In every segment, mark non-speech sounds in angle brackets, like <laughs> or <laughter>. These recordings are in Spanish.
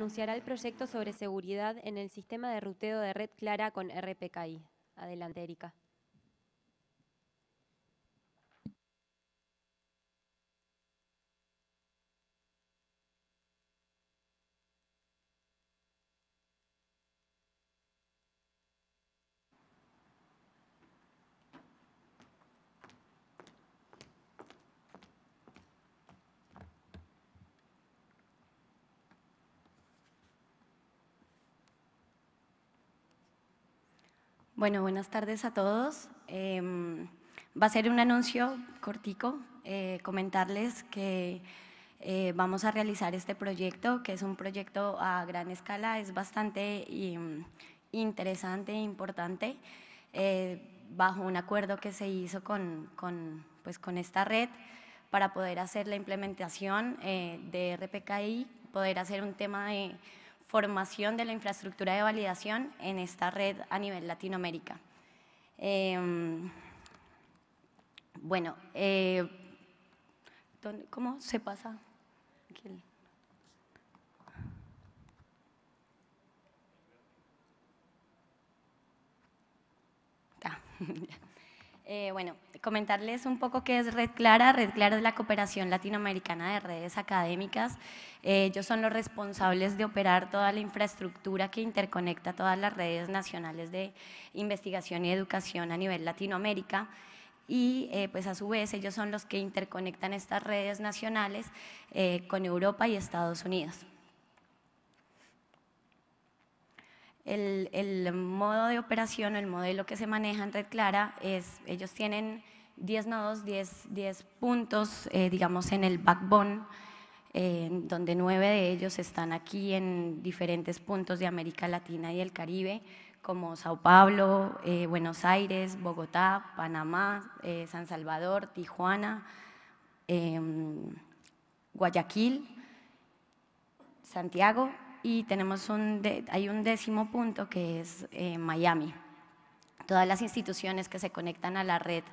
anunciará el proyecto sobre seguridad en el sistema de ruteo de Red Clara con RPKI. Adelante, Erika. Bueno, buenas tardes a todos. Em, va a ser un anuncio cortico, eh, comentarles que eh, vamos a realizar este proyecto, que es un proyecto a gran escala, es bastante interesante e importante, eh, bajo un acuerdo que se hizo con, pues, con esta red para poder hacer la implementación de RPKI, poder hacer un tema de formación de la infraestructura de validación en esta red a nivel Latinoamérica. Em, bueno, eh, ¿cómo se pasa? Ah, <laughs> eh, bueno, comentarles un poco qué es Red Clara. Red Clara es la cooperación latinoamericana de redes académicas. Eh, ellos son los responsables de operar toda la infraestructura que interconecta todas las redes nacionales de investigación y educación a nivel Latinoamérica y eh, pues a su vez ellos son los que interconectan estas redes nacionales eh, con Europa y Estados Unidos. El, modo de operación, el modelo que se maneja en Red Clara es, ellos tienen 10 nodos, 10, puntos, eh, digamos, en el backbone, eh, donde nueve de ellos están aquí en diferentes puntos de América Latina y el Caribe, como Sao Paulo, eh, Buenos Aires, Bogotá, Panamá, San Salvador, Tijuana, em, Guayaquil, Santiago, y tenemos un hay un décimo punto que es Miami. Todas las instituciones que se conectan a la red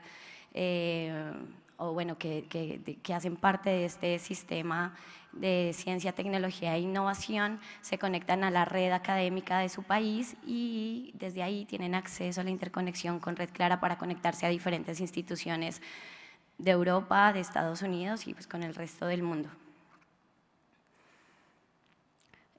eh, o bueno, que, que, hacen parte de este sistema de ciencia, tecnología e innovación, se conectan a la red académica de su país y desde ahí tienen acceso a la interconexión con Red Clara para conectarse a diferentes instituciones de Europa, de Estados Unidos y pues con el resto del mundo.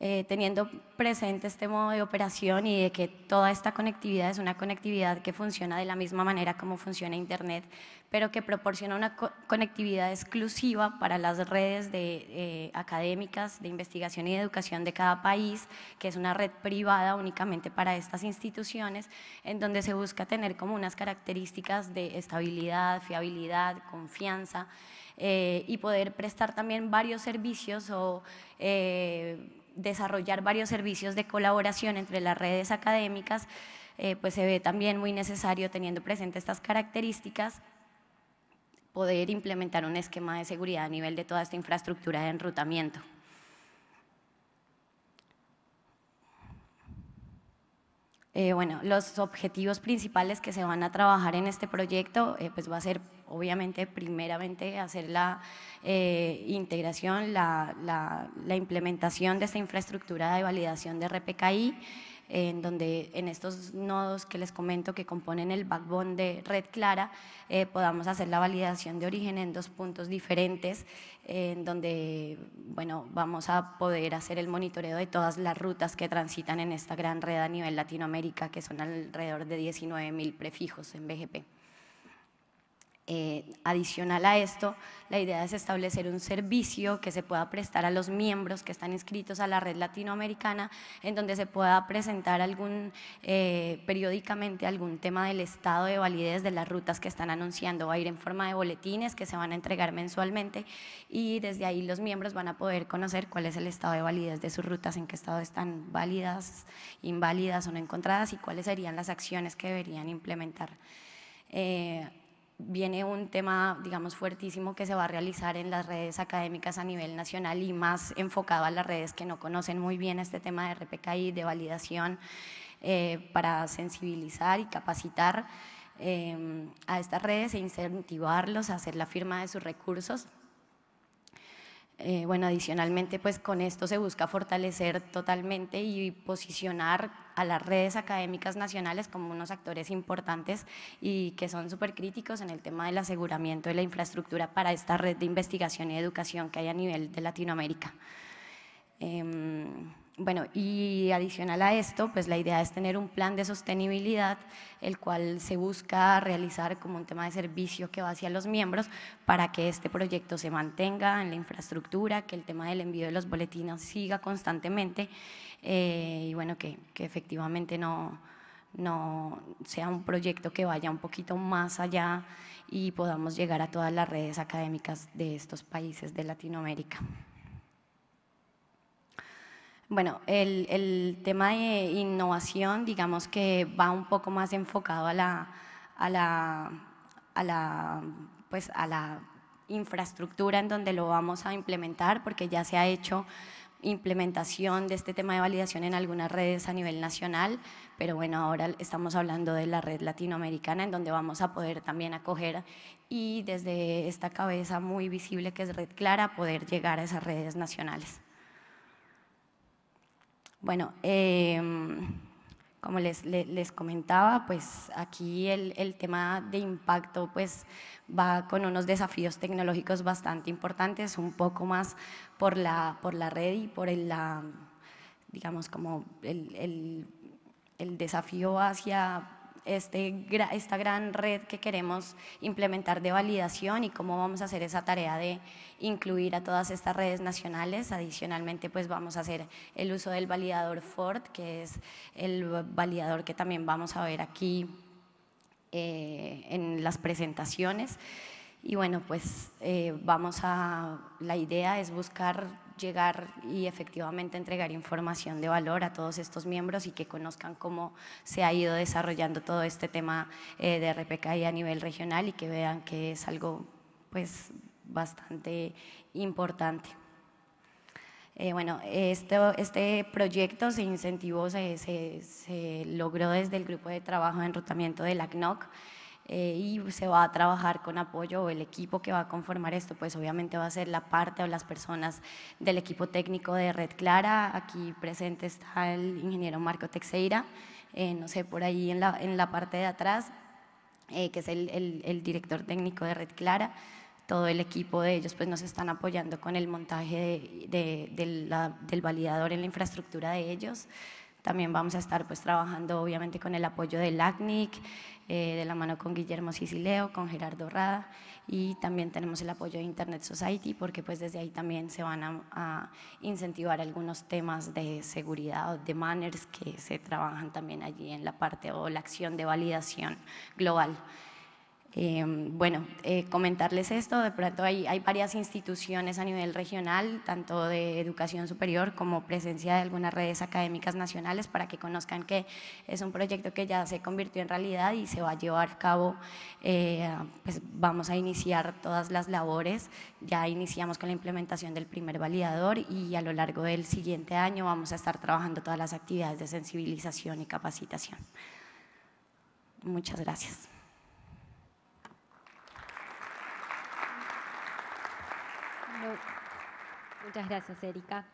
Eh, teniendo presente este modo de operación y de que toda esta conectividad es una conectividad que funciona de la misma manera como funciona Internet, pero que proporciona una conectividad exclusiva para las redes de, eh, académicas de investigación y de educación de cada país, que es una red privada únicamente para estas instituciones, en donde se busca tener como unas características de estabilidad, fiabilidad, confianza eh, y poder prestar también varios servicios o desarrollar varios servicios de colaboración entre las redes académicas, eh, pues se ve también muy necesario, teniendo presente estas características, poder implementar un esquema de seguridad a nivel de toda esta infraestructura de enrutamiento. Eh, bueno, los objetivos principales que se van a trabajar en este proyecto, eh, pues va a ser obviamente primeramente hacer la eh, integración, la, la implementación de esta infraestructura de validación de RPKI, en donde en estos nodos que les comento que componen el backbone de Red Clara, eh, podamos hacer la validación de origen en dos puntos diferentes, en donde bueno, vamos a poder hacer el monitoreo de todas las rutas que transitan en esta gran red a nivel Latinoamérica, que son alrededor de 19.000 prefijos en BGP. Eh, adicional a esto, la idea es establecer un servicio que se pueda prestar a los miembros que están inscritos a la red latinoamericana, en donde se pueda presentar algún, eh, periódicamente algún tema del estado de validez de las rutas que están anunciando. Va a ir en forma de boletines que se van a entregar mensualmente y desde ahí los miembros van a poder conocer cuál es el estado de validez de sus rutas, en qué estado están válidas, inválidas o no encontradas y cuáles serían las acciones que deberían implementar. Eh, viene un tema, digamos, fuertísimo que se va a realizar en las redes académicas a nivel nacional y más enfocado a las redes que no conocen muy bien este tema de RPKI, de validación, eh, para sensibilizar y capacitar eh, a estas redes e incentivarlos a hacer la firma de sus recursos eh, bueno, adicionalmente, pues con esto se busca fortalecer totalmente y posicionar a las redes académicas nacionales como unos actores importantes y que son súper críticos en el tema del aseguramiento de la infraestructura para esta red de investigación y educación que hay a nivel de Latinoamérica. Em, bueno, y adicional a esto, pues la idea es tener un plan de sostenibilidad, el cual se busca realizar como un tema de servicio que va hacia los miembros para que este proyecto se mantenga en la infraestructura, que el tema del envío de los boletines siga constantemente eh, y bueno, que, efectivamente no, no sea un proyecto que vaya un poquito más allá y podamos llegar a todas las redes académicas de estos países de Latinoamérica. Bueno, el, tema de innovación, digamos que va un poco más enfocado a la, pues, a la infraestructura en donde lo vamos a implementar, porque ya se ha hecho implementación de este tema de validación en algunas redes a nivel nacional, pero bueno, ahora estamos hablando de la red latinoamericana en donde vamos a poder también acoger y desde esta cabeza muy visible que es Red Clara poder llegar a esas redes nacionales. Bueno, em, como les, les, comentaba, pues aquí el, tema de impacto pues va con unos desafíos tecnológicos bastante importantes, un poco más por la, por la red y por el, la, digamos, como el desafío hacia este esta gran red que queremos implementar de validación y cómo vamos a hacer esa tarea de incluir a todas estas redes nacionales. Adicionalmente, pues vamos a hacer el uso del validador Ford, que es el validador que también vamos a ver aquí eh, en las presentaciones. Y bueno, pues eh, vamos a, la idea es buscar llegar y efectivamente entregar información de valor a todos estos miembros y que conozcan cómo se ha ido desarrollando todo este tema eh, de RPKI a nivel regional y que vean que es algo pues bastante importante. Eh, bueno, este, proyecto se incentivó, se, logró desde el grupo de trabajo de enrutamiento de la CNOC eh, y se va a trabajar con apoyo o el equipo que va a conformar esto, pues obviamente va a ser la parte o las personas del equipo técnico de Red Clara. Aquí presente está el ingeniero Marco Texeira, eh, no sé, por ahí en la, en la parte de atrás, eh, que es el, el, director técnico de Red Clara todo el equipo de ellos pues nos están apoyando con el montaje de, del validador en la infraestructura de ellos. También vamos a estar pues trabajando obviamente con el apoyo del ACNIC, eh, de la mano con Guillermo Sicileo, con Gerardo Rada y también tenemos el apoyo de Internet Society porque pues desde ahí también se van a, a incentivar algunos temas de seguridad o de manners que se trabajan también allí en la parte o la acción de validación global. Em, bueno, eh, comentarles esto, de pronto hay, varias instituciones a nivel regional, tanto de educación superior como presencia de algunas redes académicas nacionales, para que conozcan que es un proyecto que ya se convirtió en realidad y se va a llevar a cabo, eh, pues vamos a iniciar todas las labores, ya iniciamos con la implementación del primer validador y a lo largo del siguiente año vamos a estar trabajando todas las actividades de sensibilización y capacitación. Muchas gracias. Muchas gracias, Erika.